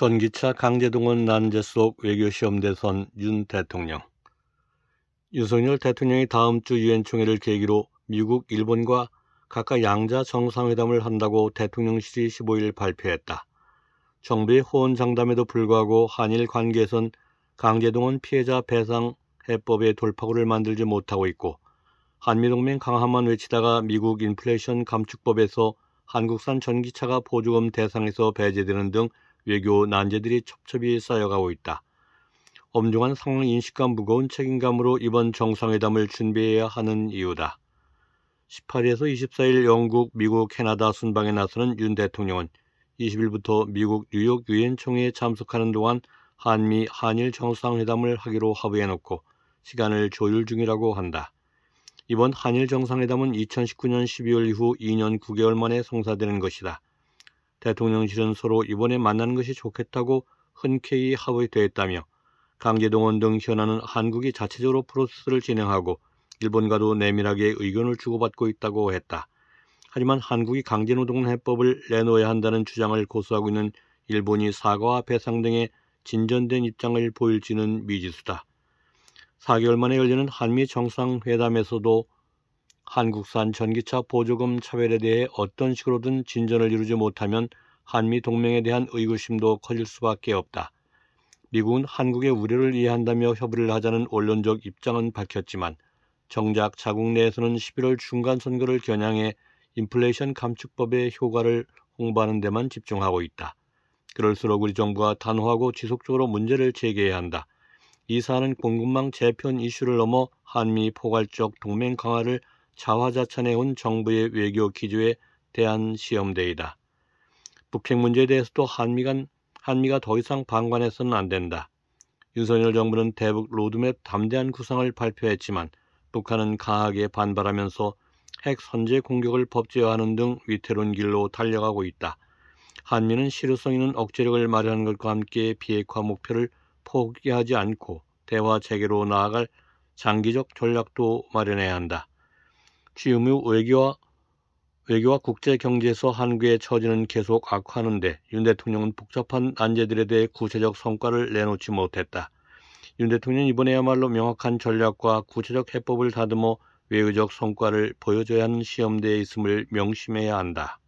전기차 강제동원 난제 속 외교시험 대선 윤 대통령 윤석열 대통령이 다음 주 유엔 총회를 계기로 미국, 일본과 각각 양자 정상회담을 한다고 대통령실이 15일 발표했다. 정부의 호언장담에도 불구하고 한일 관계에선 강제동원 피해자 배상 해법의 돌파구를 만들지 못하고 있고 한미동맹 강화만 외치다가 미국 인플레이션 감축법에서 한국산 전기차가 보조금 대상에서 배제되는 등 외교 난제들이 첩첩이 쌓여가고 있다. 엄중한 상황 인식과 무거운 책임감으로 이번 정상회담을 준비해야 하는 이유다. 18일에서 24일 영국, 미국, 캐나다 순방에 나서는 윤 대통령은 20일부터 미국 뉴욕 유엔 총회에 참석하는 동안 한미 한일 정상회담을 하기로 합의해놓고 시간을 조율 중이라고 한다. 이번 한일 정상회담은 2019년 12월 이후 2년 9개월 만에 성사되는 것이다. 대통령실은 서로 이번에 만나는 것이 좋겠다고 흔쾌히 합의됐다며 강제동원 등 현안은 한국이 자체적으로 프로세스를 진행하고 일본과도 내밀하게 의견을 주고받고 있다고 했다. 하지만 한국이 강제노동 해법을 내놓아야 한다는 주장을 고수하고 있는 일본이 사과와 배상 등의 진전된 입장을 보일지는 미지수다. 4개월 만에 열리는 한미 정상회담에서도 한국산 전기차 보조금 차별에 대해 어떤 식으로든 진전을 이루지 못하면 한미 동맹에 대한 의구심도 커질 수밖에 없다. 미국은 한국의 우려를 이해한다며 협의를 하자는 언론적 입장은 밝혔지만 정작 자국 내에서는 11월 중간 선거를 겨냥해 인플레이션 감축법의 효과를 홍보하는 데만 집중하고 있다. 그럴수록 우리 정부가 단호하고 지속적으로 문제를 제기해야 한다. 이 사안은 공급망 재편 이슈를 넘어 한미 포괄적 동맹 강화를 자화자찬해온 정부의 외교 기조에 대한 시험대이다. 북핵 문제에 대해서도 한미 간, 한미가 더 이상 방관해서는 안 된다. 윤석열 정부는 대북 로드맵 담대한 구상을 발표했지만 북한은 강하게 반발하면서 핵 선제 공격을 법제화하는 등 위태로운 길로 달려가고 있다. 한미는 실효성 있는 억제력을 마련한 것과 함께 비핵화 목표를 포기하지 않고 대화 재개로 나아갈 장기적 전략도 마련해야 한다. 취임후 외교와 외교와 국제 경제에서 한국의 처지는 계속 악화하는데 윤 대통령은 복잡한 난제들에 대해 구체적 성과를 내놓지 못했다. 윤 대통령은 이번에야말로 명확한 전략과 구체적 해법을 다듬어 외교적 성과를 보여줘야 하는 시험대에 있음을 명심해야 한다.